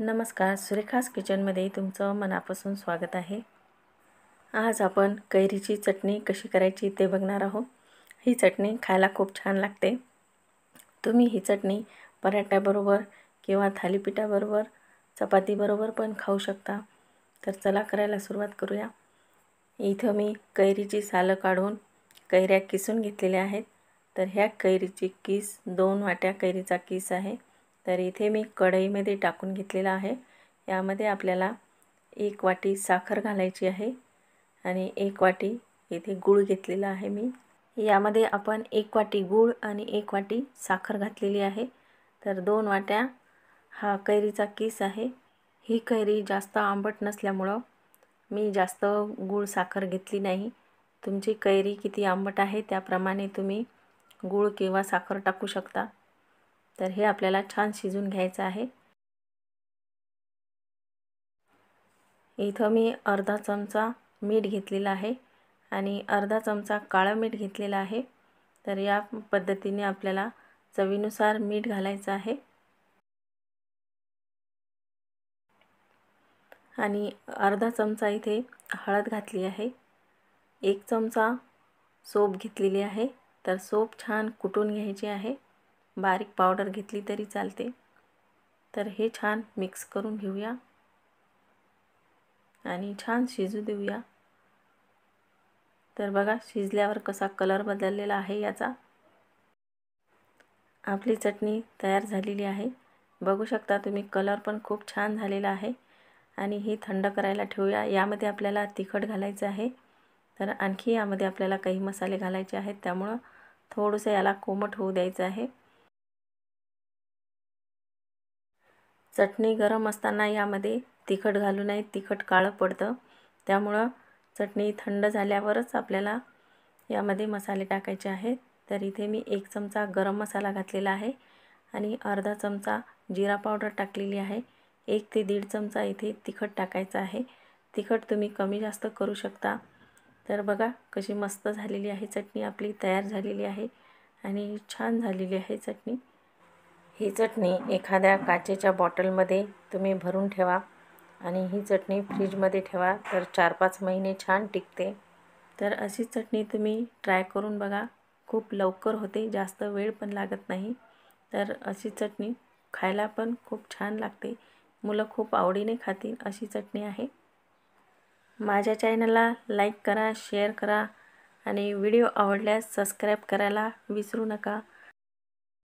नमस्कार सुरेखास किचनमध्ये तुमचं मनापासून स्वागत आहे आज आपण कैरीची चटणी कशी करायची ते बघणार आहोत ही चटणी खायला खूप छान लागते तुम्ही ही चटणी पराठ्याबरोबर किंवा थालीपीठाबरोबर चपातीबरोबर पण खाऊ शकता तर चला करायला सुरुवात करूया इथं मी कैरीची सालं काढून कैऱ्या किसून घेतलेल्या आहेत तर ह्या कैरीची किस दोन वाट्या कैरीचा किस आहे तर इथे मी कढईमध्ये टाकून घेतलेला आहे यामध्ये आपल्याला एक वाटी साखर घालायची आहे आणि एक वाटी इथे गूळ घेतलेला आहे मी यामध्ये आपण एक वाटी गूळ आणि एक वाटी साखर घातलेली आहे तर दोन वाट्या हा कैरीचा किस आहे ही कैरी जास्त आंबट नसल्यामुळं मी जास्त गूळ साखर घेतली नाही तुमची कैरी किती आंबट आहे त्याप्रमाणे तुम्ही गूळ किंवा साखर टाकू शकता तर हे आपल्याला छान शिजून घ्यायचं आहे इथं मी अर्धा चमचा मीठ घेतलेला आहे आणि अर्धा चमचा काळा मीठ घेतलेला आहे तर या पद्धतीने आपल्याला चवीनुसार मीठ घालायचं आहे आणि अर्धा चमचा इथे हळद घातली आहे एक चमचा सोप घेतलेली आहे तर सोप छान कुटून घ्यायची आहे बारीक पावडर घेतली तरी चालते तर हे छान मिक्स करून घेऊया आणि छान शिजू देऊया तर बघा शिजल्यावर कसा कलर बदललेला आहे याचा आपली चटणी तयार झालेली आहे बघू शकता तुम्ही कलर पण खूप छान झालेला आहे आणि ही थंड करायला ठेवूया यामध्ये आपल्याला तिखट घालायचं आहे तर आणखी यामध्ये आपल्याला काही मसाले घालायचे आहेत त्यामुळं थोडंसं याला कोमट होऊ द्यायचं आहे चटणी गरम असताना यामध्ये तिखट घालू नये तिखट काळं पडतं त्यामुळं चटणी थंड झाल्यावरच आपल्याला यामध्ये मसाले टाकायचे आहेत तर इथे मी एक चमचा गरम मसाला घातलेला आहे आणि अर्धा चमचा जिरा पावडर टाकलेली आहे एक ते दीड चमचा इथे तिखट टाकायचं आहे तिखट तुम्ही कमी जास्त करू शकता तर बघा कशी मस्त झालेली आहे चटणी आपली तयार झालेली आहे आणि छान झालेली आहे चटणी ही चटणी एखाद्या काचेच्या बॉटलमध्ये तुम्ही भरून ठेवा आणि ही चटणी फ्रीजमध्ये ठेवा तर चार पाच महिने छान टिकते तर अशी चटणी तुम्ही ट्राय करून बघा खूप लवकर होते जास्त वेळ पण लागत नाही तर अशी चटणी खायला पण खूप छान लागते मुलं खूप आवडीने खातील अशी चटणी आहे माझ्या चॅनलला लाईक करा शेअर करा आणि व्हिडिओ आवडल्यास सबस्क्राईब करायला विसरू नका